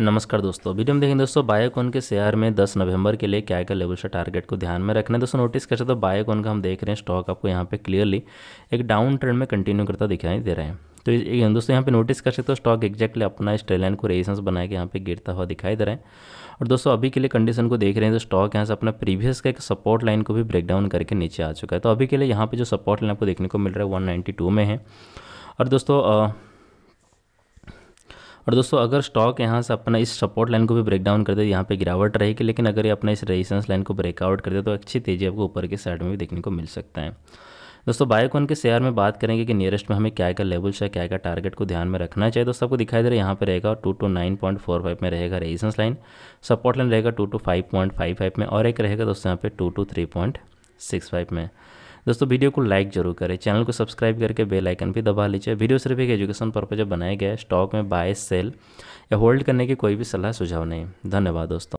नमस्कार दोस्तों वीडियो में देखेंगे दोस्तों बायोकॉन के शेयर में 10 नवंबर के लिए क्या क्या लेवल से टारगेट को ध्यान में रखना है दोस्तों नोटिस कर सकते हो बायोकॉन का हम देख रहे हैं स्टॉक आपको यहाँ पे क्लियरली एक डाउन ट्रेंड में कंटिन्यू करता दिखाई दे रहा है तो एक दोस्तों यहाँ पे नोटिस कर सकते हो स्टॉक एक्जैक्टली अपना इस को रेजिस्टेंस बना के यहाँ पे गिरता हुआ दिखाई दे रहा है और दोस्तों अभी के लिए कंडीशन को देख रहे हैं तो स्टॉक यहाँ से अपना प्रीवियस का एक सपोर्ट लाइन को भी ब्रेकडाउन करके नीचे आ चुका है तो अभी के लिए यहाँ पे जो सपोर्ट लाइन आपको देखने को मिल रहा है वन में है और दोस्तों और दोस्तों अगर स्टॉक यहाँ से अपना इस सपोर्ट लाइन को भी ब्रेक डाउन कर दे यहाँ पे गिरावट रहेगी लेकिन अगर ये अपना इस रेजिस्टेंस लाइन को ब्रेकआउट कर दे तो अच्छी तेज़ी आपको ऊपर के साइड में भी देखने को मिल सकता है दोस्तों बायोकॉन के शेयर में बात करेंगे कि नियरेस्ट में हमें क्या क्या लेवल्स है क्या क्या टारगेट को ध्यान में रखना चाहिए दोस्तों आपको दिखाई दे रहा है यहाँ पे रहेगा two two nine point four five में रहेगा रेजिस्टेंस लाइन सपोर्ट लाइन रहेगा two two five point five five में और एक रहेगा दोस्तों यहाँ पे two two three point six five में दोस्तों वीडियो को लाइक जरूर करें चैनल को सब्सक्राइब करके बेल आइकन भी दबा लीजिए वीडियो सिर्फ एक एजुकेशन पर्पज बनाया गया है स्टॉक में बाय सेल या होल्ड करने की कोई भी सलाह सुझाव नहीं धन्यवाद दोस्तों